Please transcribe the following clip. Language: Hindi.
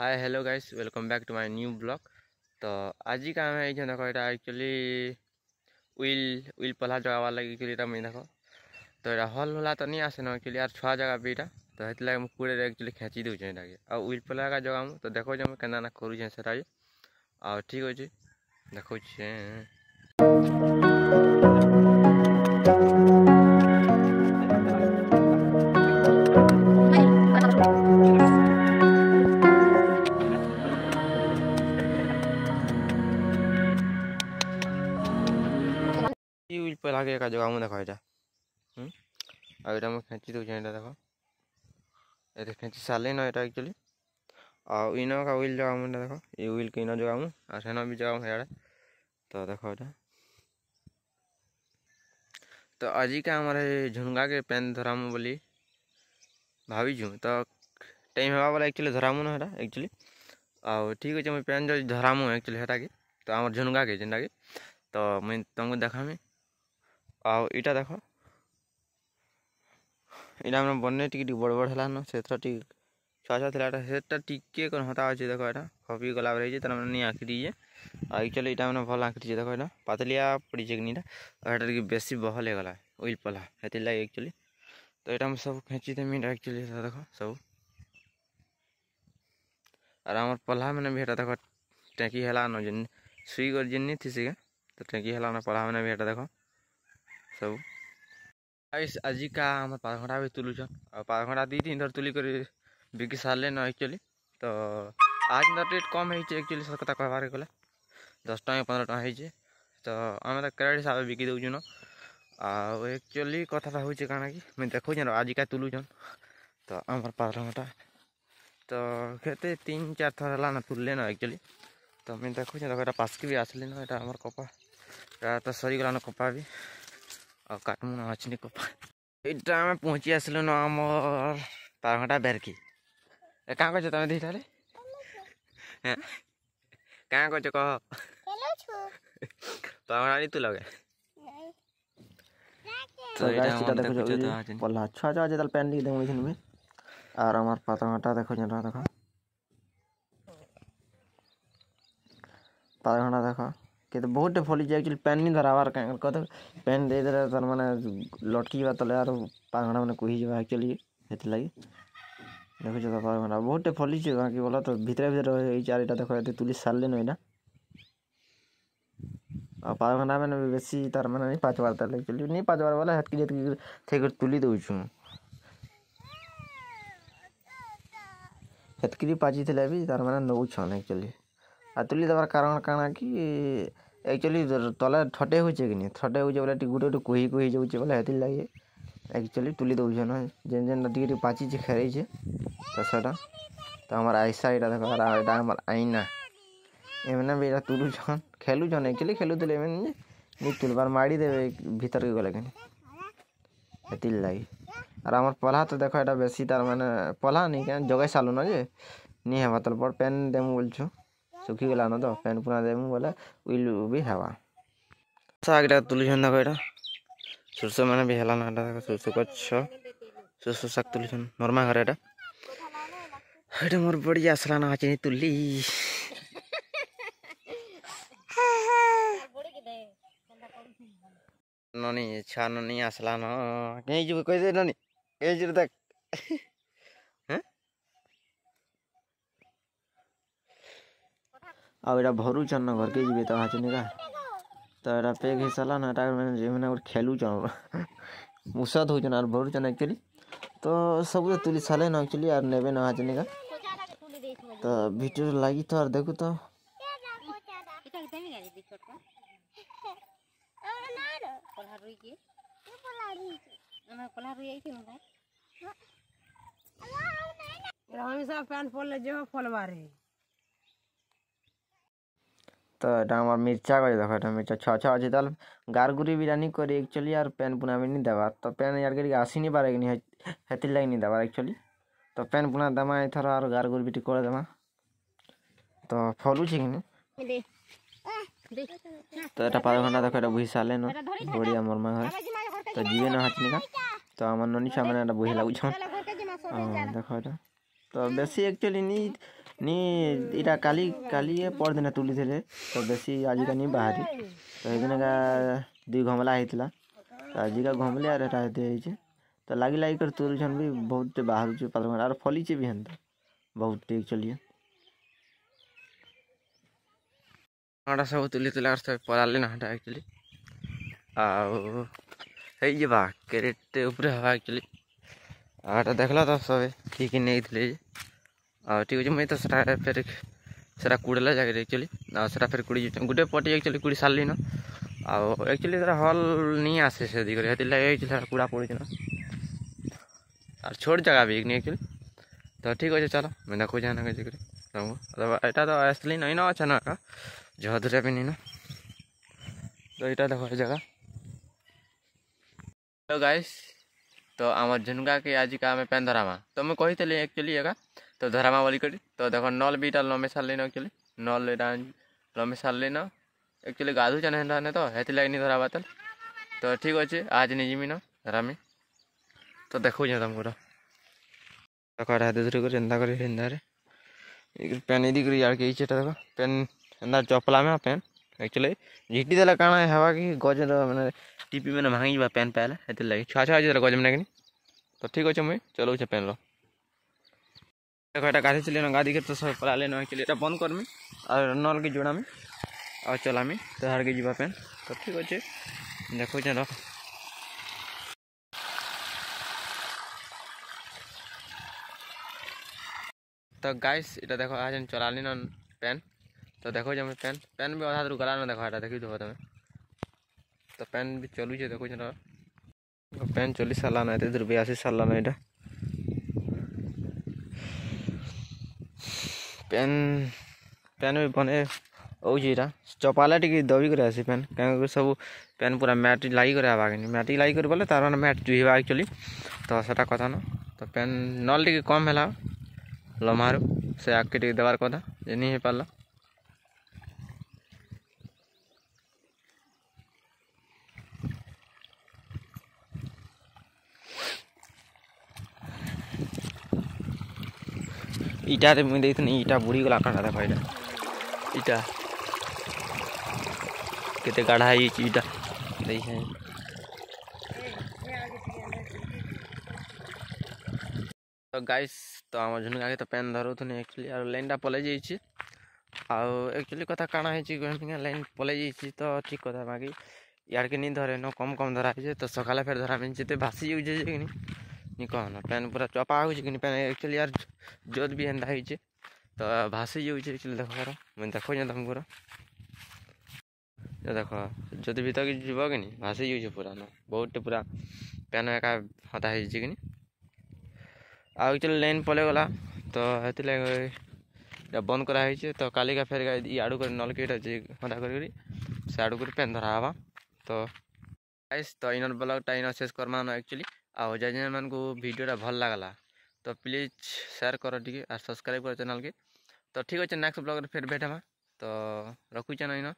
hi hello guys welcome back to my new blog तो आज काम है ये देखो यहाँ एक्चुअली उल उल पल्ला जगह लगे एक्चुअली मुझे देखो तो यहाँ हल होला तो नहीं आसे ना एक्चुअली यार छुआ जगह भी यहाँ तो से लगे पूरे एक्चुअली खेची दूचे यहाँ उल पल्ला का जगह तो देखो मुझे केना करुचे से ठीक अच्छे देखो ट्यूज पर लगे जो आम देख ये आईटा मुझे खेची दूचे ये देख ये खेची साले ना ये एक्चुअली आईन का उल जगाम देख ये उल के जगाम से न भी जगाम सड़े तो देख एटा तो आज के आम झुनगा के पेन धराम बोली भाविचु तो टाइम हवा बोले एक्चुअली धराम ना एक्चुअली आउ ठीक अच्छे मुझे पेन जो धराम एक्चुअली हेटा कि तो आम झुनगा के जेनटा तो मुझ तुमको देखामी आईटा देख इन बनने टी बड़ बड़ हलान से छुआ छुआ था टिके हता अच्छे देख एट फपी गला नहीं आंकड़े आचुअल ये भल आंकड़े देख यहाँ पतलिया पड़े किटा बेस बहल होगा उल पला हेतर लगे एक्चुअली तो ये सब खेची देमी एक्चुअली देख सब आर आम पल्ला मैंने भी हेटा देख टैंकी हलान जिन सुगर जिन थी सी तो टैंकी हलान पल्ला मैंने भी हेटा देख सब आज का आम पारघटा भी तुलुचन पारघटा दी तीन थर तुल बिकी सारे न एक्चुअली तो आज दर रेट कम होचुअली सत कथा कहबारे गला दस टाँग पंद्रह हो तो आम तो क्रेड हिसाब से बिकी दौ आचुअली कथा हो देखें आज का तुलुचन तो आम पारघटा तो कैसे तीन चार थर है तुलले न एक्चुअली तो मुझे देखुचे देखो ये पास्की भी आसली ना यहाँ आम कपा तो सरीगलान कपा भी ଆଉ କାଟମୁଣ ଅଛି କପା ଏଇଟା ଆମେ ପହଞ୍ଚି ଆସିଲୁନ ଆମର ପାରଘଣ୍ଟା ବେରକି ଏ କାଁ କହୁଛ ତମେ ଦୁଇଟାରେ କାଁ କହୁଛ କହ ପାରଘଣ୍ଟା ତୁ ଲଗେ ପଲ୍ଲା ଛୁଆ ଛୁଆ ଯେତେବେଳେ ପ୍ୟାନ୍ ଟିକେ ଦେଉଛନ୍ତି ମୁଇଁ ଆର୍ ଆମର ପାତଘଣ୍ଟା ଦେଖୁଛନ୍ ଦେଖ ପାତଘଣ୍ଟା ଦେଖ କିନ୍ତୁ ବହୁତ ଟେ ଫଲିଛି ଆକ୍ଚୁଆଲି ପାନ୍ ନି ଧରାବାର୍ କାଁ କଥା ପାନ୍ ଦେଇଦେଲେ ତାର୍ ମାନେ ଲଟ୍କିଯିବା ତଲେ ଆର୍ ପାଙ୍ଗଡ଼ା ମାନେ କୁହିଯିବା ଆକ୍ଚୁଆଲି ସେଥିଲାଗି ଦେଖୁଛ ତ ପାଙ୍ଗଡ଼ା ବହୁତଟେ ଫଲିଛି ବାକି ବୋଲ ତ ଭିତରେ ଭିତରେ ଏଇ ଚାରିଟା ଦେଖ ଏତେ ତୁଲି ସାରିଲେନ ଏଇଟା ଆଉ ପାଙ୍ଗଡ଼ା ମାନେ ବେଶୀ ତାର୍ ମାନେ ନାଇଁ ପାଚବାର୍ ତାହେଲେ ଆକ୍ଚୁଆଲି ନାଇଁ ପାଚବାର୍ ବୋଲେ ହେତ୍କି ଯେତ୍କି ଥେଇକରି ତୁଲି ଦେଉଛୁ ହେତ୍କିରି ପାଚିଥିଲେ ବି ତାର୍ ମାନେ ନେଉଛନ୍ ଆକ୍ଚୁଆଲି ଆଉ ତୁଲି ଦେବାର କାରଣ କାଣା କି एक्चुअली तले थटे हो नहीं थटे हो बोले गोटे गोटे कोही कोही जाऊँचे बोले हेती लगे एक्चुअली तुली दौन जेन जेन टी पाचीचे खेरेचे तो सेटा तो हमारे आईसा ये देख रहा आईना एम भी ये खेलुन एक्चुअली खेलुले एम तुलबार माड़ी देवे भितर के गले कि लगे और आम पल्हा तो देख ये बेसी तार मैंने पल्हा नहीं क्या जगह ना जे नहीं तल बल पेन देमु बोलो ଶୁଖିଗଲା ନ ତ ପ୍ୟାଣ୍ଟ ପୁରା ଦେମୁ ବୋଲେ ଉଇଲ୍ ବି ହେବା ଶାଗ ଏଇଟା ତୁଲିଛନ୍ ଦେଖ ଏଇଟା ସୋରିଷ ମାନେ ବି ହେଲା ନା ଏଇଟା ସୋରିଷ ଗଛ ସୋରିଷ ଶାଗ ତୁଲିଛନ୍ ନର୍ମା ଘରେ ଏଇଟା ଏଇଟା ମୋର ବଢ଼ିଆ ଆସିଲା ନା ଚିନି ତୁଲି ନନି ଇଚ୍ଛା ନନି ଆସିଲା ନ କେହି ଯିବୁ କହିଦେ ନନି କେହି ଯିବୁ ଦେଖ आउ एटा भरुछन न घरके जेबे त हाचने का त एटा पेग हे साला न एटा मैं जे मैंने खेलु छन मुसा धो छन आ भरुछन एक्चुअली तो सब तो तुली साले न एक्चुअली आ नेबे न हाचने का तो वीडियो लागी तो देखु तो कोला पैंट पोल ले जो फलवारी তো এটা আমার মির্চা করে দেখো এটা মির্চা ছ ছ আছে তাহলে গারগুড়ি বিরানি করে একচুয়ালি আর প্যান পুনাবি নি দেবার তো প্যান ইয়ার গেড়ি আসিনি পারে নি হেতির লাগি নি দেবার একচুয়ালি তো প্যান পুনা দেমা এথর আর গারগুড়ি বিটি করে দেমা তো ফলুছে কিনে তো এটা পাঁচ ঘন্টা দেখো এটা বুঝি সারলে না বড়িয়া মোর মা ঘরে তো জিবে না হাঁচনি কা তো আমার ননি সামনে এটা বুঝি লাগুছে দেখো এটা তো বেশি একচুয়ালি নি नी इटा काली काली ये पौर दिन तुली थे तो बेसी आज का नी बाहरी तो एक दिन का दी घमला ही थला तो आज का घमले आ रहा था ये तो लागी लागी कर तुली जान भी बहुत ते बाहर जो पता मार आर फॉली चे भी हैं तो बहुत ते एक चलिए हमारा सब तुली तुला करते पड़ा लेना हटा एक्चुअली आओ है ये बात करेट ऊपर हवा एक्चुअली आटा देख ला तो सब ठीक ही नहीं थे ठीक अच्छे मुझे तो फेर से कूड़े जगह एक्चुअली से फेर कूड़ी गोटे पटी एक्चुअली कूड़ी सारे न आउ एक्चुअली हल नहीं आसे से दिखे हेती लगे कूड़ा पड़ी ना आ छोट जगह भी एक्चुअली तो ठीक अच्छे चलो मैं देखो जहाँ ना जी तो आसली नई ना अच्छा ना जहदूर भी नहीं ना तो यहाँ देख जगह तो गाइस तो आम झुनका के आज का आम धरामा तो मुझे कही एक्चुअली एक तो धरामा बोलिक तो देख नल भी इटा लंबे सारे एक्चुअली नल एटा लंबे सारे न एक्चुअली गाधुचान हेन तो हेती लगे नहीं धरावा तेल तो ठीक अच्छे आज नहीं जीमी न धरामी तो देखे तुमको कड़ा कर पेन दी कर देख पेन चपला में पेन एक्चुअली झिटी देला काण हवा कि गजर मैंने टीपी मैंने भांगी जा पेन पाला एते लगे छुआ छुआ जरा मैंने नागिनी तो ठीक अच्छे मुई चलाऊ छे पेन लो देखो एटा गाधी चले गाधी के तो सब पला लेनो एक्चुअली एटा बंद करमी और नल के जोड़ामी और चलामी तो हर की जीवा पेन तो ठीक अच्छे देखो चलो तो गाइस इटा देखो आज चलाली न पेन तो देखो जब पेन पेन भी अधा तो गला ना देखा देखी देव तो तुम तो पेन भी चलुचे देखो जरा तो पेन चली सारा ना इधर भी आसी सारा ना यहाँ पेन पेन भी बने होटा चपाले टी दबिक आसी पेन कहीं सब पेन पूरा मैट लागिक आवागे मैट लागिक बोले तार मैंने मैट चुहबा एक्चुअली तो सेटा कथा न तो पेन नल टी कम है लम्हारू से आगे टी देवार कथा जे नहीं पार्ला ईटा तो मुझे इतनी ईटा बुरी गला काटा था भाई ईटा कितने गाढ़ा है ईटा देखिए तो गाइस तो आम झुनका के तो पेन धरुन तो एक्चुअली और लाइन पलै जाइए आउ एक्चुअली कथा काना है लाइन पलै जाइए तो ठीक कथा बाकी यार के नहीं धरे न कम कम धरा है तो सकाल फिर धरा मैं जिते भासी जाऊे कि नहीं नि कहन पैन पूरा चपा हो कि एक्चुअली यार जोत भी एंता हो तो भाषी जाऊँ एक्चुअली देख कर मुझे देखो तुमको देख भी तो जीव कि भाषी जाऊँ पूरा ना बहुत पूरा पैन एक हता हो कि लाइन पलै गला तो ये बंद कराई तो कालिका फेर इाड़ू कर नल जे हता कर सियाड़ू धरा हाँ तो तो इन ब्लग टाइन शेष करमान एक्चुअली आ जेजे मान को भिडा भल लगला तो प्लीज सेयार कर टी सब्सक्राइब कर चैनल के तो ठीक अच्छे नेक्स्ट ब्लग फेर भेट हाँ तो रखुचे ना